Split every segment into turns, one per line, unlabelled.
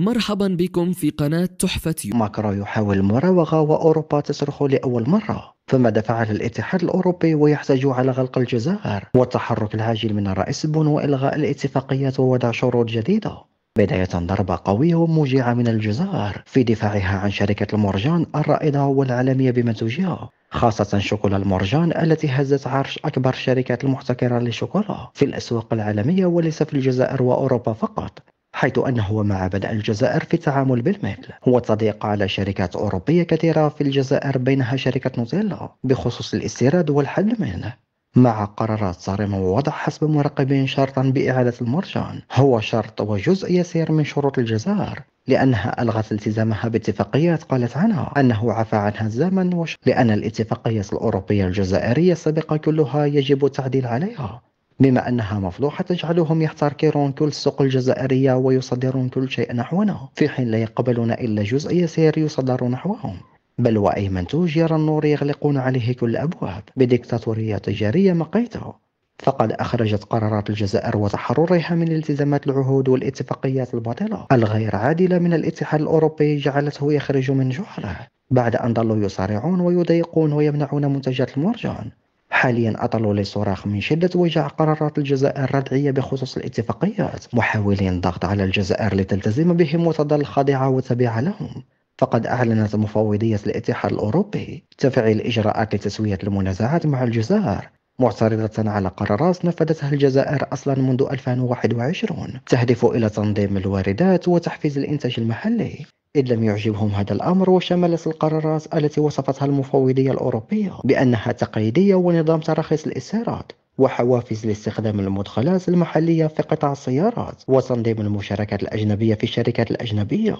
مرحبا بكم في قناة تحفة ماكرون يحاول المراوغة وأوروبا تصرخ لأول مرة فما دفع الاتحاد الأوروبي ويحتج على غلق الجزائر والتحرك العاجل من الرئيس بون وإلغاء الاتفاقيات ووضع شروط جديدة بداية ضربة قوية وموجعة من الجزائر في دفاعها عن شركة المرجان الرائدة والعالمية بمنتوجها خاصة شوكولا المرجان التي هزت عرش أكبر شركات المحتكرة للشوكولا في الأسواق العالمية وليس في الجزائر وأوروبا فقط حيث أنه مع بدء الجزائر في التعامل بالمثل تضيق على شركات أوروبية كثيرة في الجزائر بينها شركة نوتيلا بخصوص الاستيراد والحد منه مع قرارات صارمة ووضع حسب مراقبين شرطا بإعادة المرجان هو شرط وجزء يسير من شروط الجزائر لأنها ألغت التزامها باتفاقيات قالت عنها أنه عفى عنها الزمن وش... لأن الاتفاقيات الأوروبية الجزائرية السابقة كلها يجب التعديل عليها بما أنها مفضوحة تجعلهم يحتكرون كل السوق الجزائرية ويصدرون كل شيء نحونا في حين لا يقبلون إلا جزء يسير يصدر نحوهم بل وأي منتوج يرى النور يغلقون عليه كل الأبواب بديكتاتورية تجارية مقيته فقد أخرجت قرارات الجزائر وتحررها من التزامات العهود والاتفاقيات الباطلة الغير عادلة من الاتحاد الأوروبي جعلته يخرج من جحره بعد أن ظلوا يصارعون ويضيقون ويمنعون منتجات المرجان حاليا أطلوا لي صراخ من شدة وجع قرارات الجزائر الردعية بخصوص الاتفاقيات محاولين الضغط على الجزائر لتلتزم بهم وتظل خاضعة وتابعه لهم فقد أعلنت مفوضية الاتحاد الأوروبي تفعيل إجراءات لتسوية المنازعات مع الجزائر معترضة على قرارات نفذتها الجزائر أصلا منذ 2021 تهدف إلى تنظيم الواردات وتحفيز الإنتاج المحلي إذ لم يعجبهم هذا الأمر وشملت القرارات التي وصفتها المفوضية الأوروبية بأنها تقليدية ونظام تراخيص الإستيراد وحوافز لاستخدام المدخلات المحلية في قطاع السيارات وتنظيم المشاركات الأجنبية في الشركات الأجنبية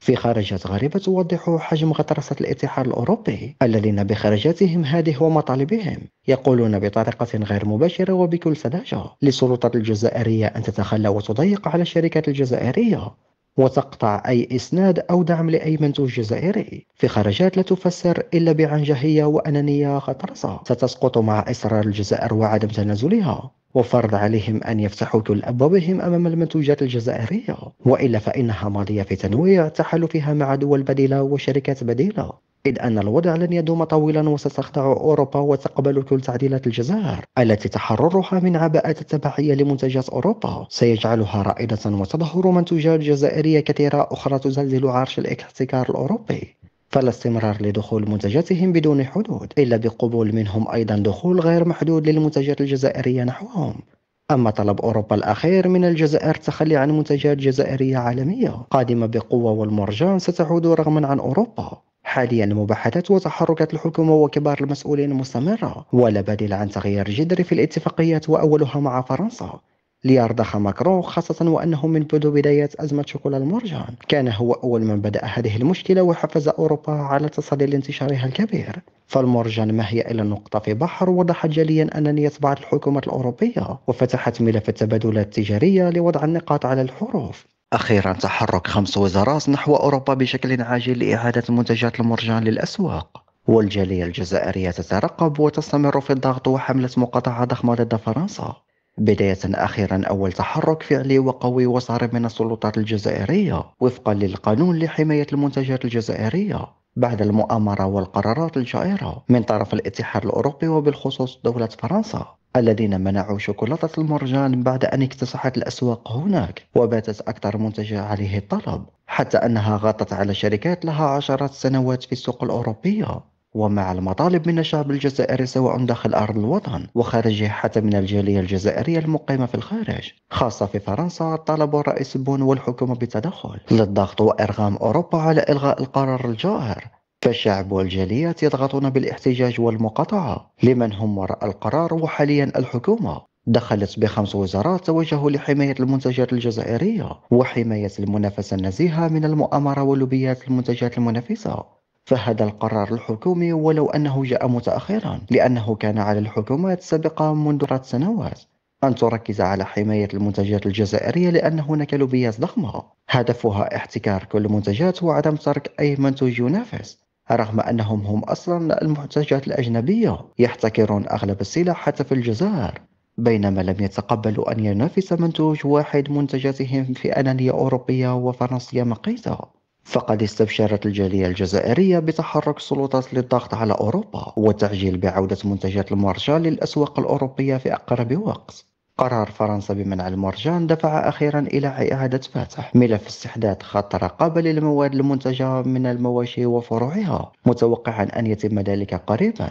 في خرجات غريبة توضح حجم غطرسة الاتحاد الأوروبي الذين بخرجاتهم هذه ومطالبهم يقولون بطريقة غير مباشرة وبكل سذاجة للسلطات الجزائرية أن تتخلى وتضيق على الشركات الجزائرية وتقطع أي إسناد أو دعم لأي منتوج جزائري في خرجات لا تفسر إلا بعنجهية وأنانية خطرسة ستسقط مع إصرار الجزائر وعدم تنازلها وفرض عليهم أن يفتحوا كل أبوابهم أمام المنتوجات الجزائرية وإلا فإنها ماضية في تنويع تحالفها مع دول بديلة وشركات بديلة إذ أن الوضع لن يدوم طويلا وستخضع أوروبا وتقبل كل تعديلات الجزائر التي تحررها من عباءات التبعية لمنتجات أوروبا سيجعلها رائدة وتظهر منتجات جزائرية كثيرة أخرى تزلزل عرش الاحتكار الأوروبي فلا استمرار لدخول منتجاتهم بدون حدود إلا بقبول منهم أيضا دخول غير محدود للمنتجات الجزائرية نحوهم أما طلب أوروبا الأخير من الجزائر التخلي عن منتجات جزائرية عالمية قادمة بقوة والمرجان ستعود رغما عن أوروبا حاليا مباحثات وتحركات الحكومة وكبار المسؤولين مستمرة ولا بديل عن تغيير جذري في الاتفاقيات وأولها مع فرنسا ليرضخ ماكرون خاصة وأنه منذ بداية أزمة شوكولا المرجان كان هو أول من بدأ هذه المشكلة وحفز أوروبا على تصدي لانتشارها الكبير فالمرجان ما هي إلا نقطة في بحر وضحت جليا أنني بعض الحكومات الأوروبية وفتحت ملف التبادلات التجارية لوضع النقاط على الحروف أخيرا تحرك خمس وزارات نحو أوروبا بشكل عاجل لإعادة منتجات المرجان للأسواق والجالية الجزائرية تترقب وتستمر في الضغط وحملة مقاطعة ضخمة ضد فرنسا بداية أخيرا أول تحرك فعلي وقوي وصارم من السلطات الجزائرية وفقا للقانون لحماية المنتجات الجزائرية بعد المؤامرة والقرارات الجائرة من طرف الاتحاد الأوروبي وبالخصوص دولة فرنسا الذين منعوا شوكولاتة المرجان بعد أن اكتسحت الأسواق هناك وباتت أكثر منتجع عليه الطلب حتى أنها غطت على شركات لها عشرات سنوات في السوق الأوروبية ومع المطالب من الشعب الجزائري سواء داخل أرض الوطن وخارجه حتى من الجالية الجزائرية المقيمة في الخارج خاصة في فرنسا طلبوا الرئيس بون والحكومة بالتدخل للضغط وإرغام أوروبا على إلغاء القرار الجائر فالشعب والجاليات يضغطون بالاحتجاج والمقاطعة لمن هم وراء القرار وحاليا الحكومة دخلت بخمس وزارات توجهوا لحماية المنتجات الجزائرية وحماية المنافسة النزيهة من المؤامرة ولوبيات المنتجات المنافسة فهذا القرار الحكومي ولو أنه جاء متأخرا لأنه كان على الحكومات السابقة منذ ثلاث سنوات أن تركز على حماية المنتجات الجزائرية لأن هناك لوبيات ضخمة هدفها احتكار كل المنتجات وعدم ترك أي منتج ينافس رغم أنهم هم أصلا المنتجات الأجنبية يحتكرون أغلب السلع حتى في الجزائر بينما لم يتقبلوا أن ينافس منتوج واحد منتجاتهم في أنانية أوروبية وفرنسية مقيتة فقد استبشرت الجالية الجزائرية بتحرك السلطات للضغط على أوروبا وتعجيل بعودة منتجات المارشال للأسواق الأوروبية في أقرب وقت قرار فرنسا بمنع المرجان دفع أخيرا إلى إعادة فتح ملف استحداث خط رقابة للمواد المنتجة من المواشي وفروعها متوقعا أن يتم ذلك قريبا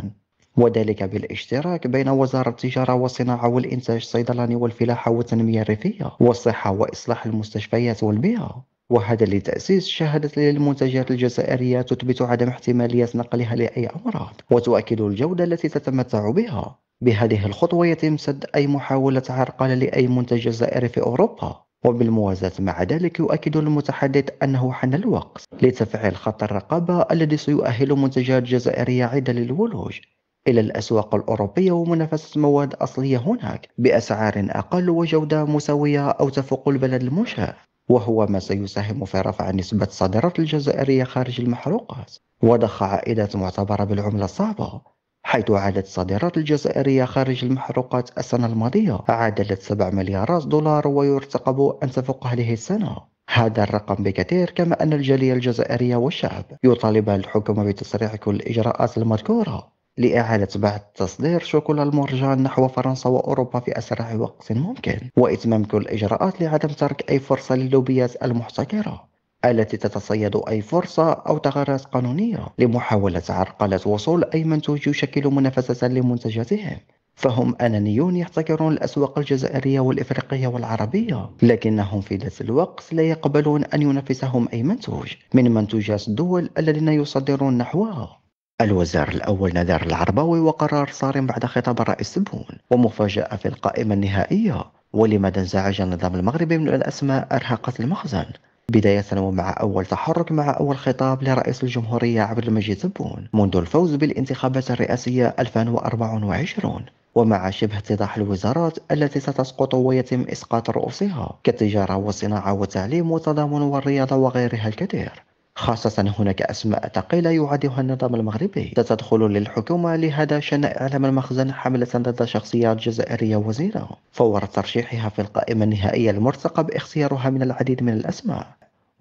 وذلك بالاشتراك بين وزارة التجارة والصناعة والإنتاج الصيدلاني والفلاحة والتنمية الريفية والصحة وإصلاح المستشفيات والبيئة وهذا لتأسيس شهادة للمنتجات الجزائرية تثبت عدم احتمالية نقلها لأي أمراض وتؤكد الجودة التي تتمتع بها بهذه الخطوة يتم سد أي محاولة عرقلة لأي منتج جزائري في أوروبا وبالموازاة مع ذلك يؤكد المتحدث أنه حان الوقت لتفعيل خط الرقابة الذي سيؤهل منتجات جزائرية عدة للولوج إلى الأسواق الأوروبية ومنافسة مواد أصلية هناك بأسعار أقل وجودة مساوية أو تفوق البلد المشاة وهو ما سيساهم في رفع نسبة الصادرات الجزائرية خارج المحروقات وضخ عائدات معتبرة بالعملة الصعبة حيث عادت الصادرات الجزائرية خارج المحروقات السنة الماضية عادلت 7 مليارات دولار ويرتقب أن تفوق هذه السنة هذا الرقم بكثير كما أن الجالية الجزائرية والشعب يطالبان الحكومة بتسريع كل الإجراءات المذكورة لإعادة بعد تصدير شوكولا المرجان نحو فرنسا وأوروبا في أسرع وقت ممكن وإتمام كل الإجراءات لعدم ترك أي فرصة للوبيات المحتكرة التي تتصيد أي فرصة أو تغرس قانونية لمحاولة عرقلة وصول أي منتوج يشكل منافسة لمنتجاتهم فهم أنانيون يحتكرون الأسواق الجزائرية والإفريقية والعربية لكنهم في ذات الوقت لا يقبلون أن ينافسهم أي منتوج من منتوجات الدول الذين يصدرون نحوها الوزير الأول نذار العربوي وقرار صارم بعد خطاب الرئيس بون ومفاجأة في القائمة النهائية ولماذا انزعج النظام المغربي من الأسماء أرهقت المخزن بداية ومع أول تحرك مع أول خطاب لرئيس الجمهورية عبد المجيد زبون منذ الفوز بالانتخابات الرئاسية 2024 ومع شبه اتضاح الوزارات التي ستسقط ويتم إسقاط رؤوسها كالتجارة والصناعة والتعليم والتضامن والرياضة وغيرها الكثير خاصة هناك أسماء ثقيلة يعدها النظام المغربي ستدخل للحكومة لهذا شن إعلام المخزن حملة ضد شخصيات جزائرية وزيرة فور ترشيحها في القائمة النهائية المرتقب اختيارها من العديد من الأسماء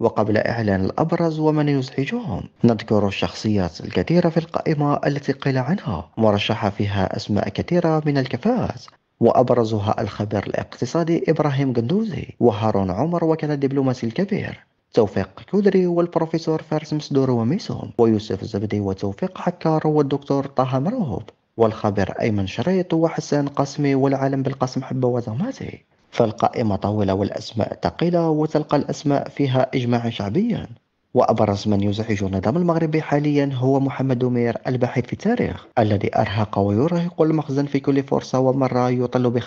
وقبل إعلان الأبرز ومن يزعجهم نذكر الشخصيات الكثيرة في القائمة التي قيل عنها مرشحة فيها أسماء كثيرة من الكفاءات وأبرزها الخبير الاقتصادي إبراهيم قندوزي وهارون عمر وكان الدبلوماسي الكبير توفيق كودري والبروفيسور فارس مسدور وميسوم ويوسف الزبدي وتوفيق حكار والدكتور طه مرهوب والخبر أيمن شريط وحسان قاسمي والعالم بالقاسم حبة وزماتي فالقائمة طويلة والأسماء ثقيلة وتلقى الأسماء فيها إجماعا شعبيا وأبرز من يزعج النظام المغربي حاليا هو محمد دمير الباحث في التاريخ الذي أرهق ويرهق المخزن في كل فرصة ومرة يطل بخ